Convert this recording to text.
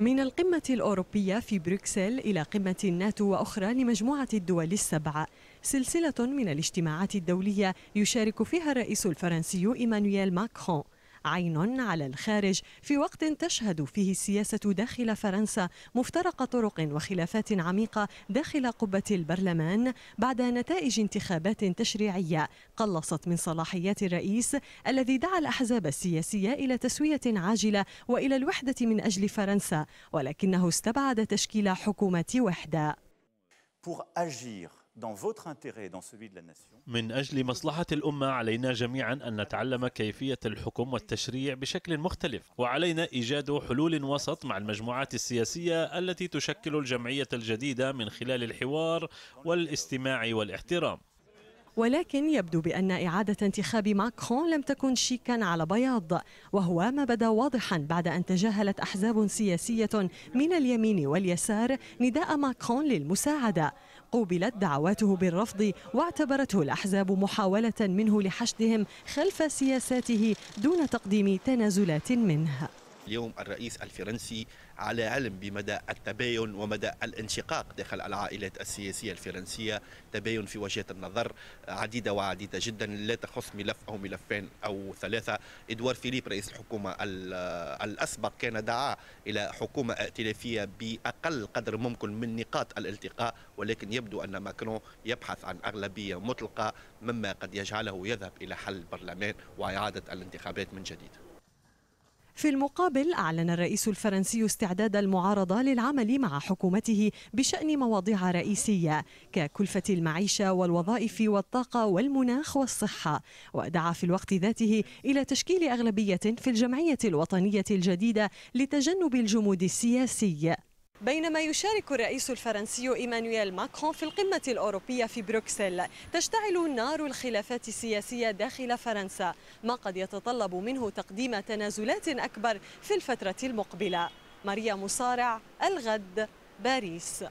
من القمة الأوروبية في بروكسل إلى قمة الناتو وأخرى لمجموعة الدول السبعة سلسلة من الاجتماعات الدولية يشارك فيها الرئيس الفرنسي إيمانويل ماكرون عين على الخارج في وقت تشهد فيه السياسة داخل فرنسا مفترق طرق وخلافات عميقة داخل قبة البرلمان بعد نتائج انتخابات تشريعية قلصت من صلاحيات الرئيس الذي دعا الأحزاب السياسية إلى تسوية عاجلة وإلى الوحدة من أجل فرنسا ولكنه استبعد تشكيل حكومة وحدة. Pour agir من أجل مصلحة الأمة علينا جميعا أن نتعلم كيفية الحكم والتشريع بشكل مختلف وعلينا إيجاد حلول وسط مع المجموعات السياسية التي تشكل الجمعية الجديدة من خلال الحوار والاستماع والاحترام ولكن يبدو بأن إعادة انتخاب ماكرون لم تكن شيكا على بياض وهو ما بدا واضحا بعد أن تجاهلت أحزاب سياسية من اليمين واليسار نداء ماكرون للمساعدة قوبلت دعواته بالرفض واعتبرته الأحزاب محاولة منه لحشدهم خلف سياساته دون تقديم تنازلات منه اليوم الرئيس الفرنسي على علم بمدى التباين ومدى الانشقاق داخل العائلات السياسية الفرنسية تباين في وجهات النظر عديدة وعديدة جدا لا تخص ملف أو ملفين أو ثلاثة إدوار فيليب رئيس الحكومة الأسبق كان دعا إلى حكومة ائتلافية بأقل قدر ممكن من نقاط الالتقاء ولكن يبدو أن ماكرون يبحث عن أغلبية مطلقة مما قد يجعله يذهب إلى حل البرلمان وإعادة الانتخابات من جديد في المقابل أعلن الرئيس الفرنسي استعداد المعارضة للعمل مع حكومته بشأن مواضيع رئيسية ككلفة المعيشة والوظائف والطاقة والمناخ والصحة ودعا في الوقت ذاته إلى تشكيل أغلبية في الجمعية الوطنية الجديدة لتجنب الجمود السياسي بينما يشارك الرئيس الفرنسي إيمانويل ماكرون في القمة الأوروبية في بروكسل تشتعل نار الخلافات السياسية داخل فرنسا ما قد يتطلب منه تقديم تنازلات أكبر في الفترة المقبلة ماريا مصارع الغد باريس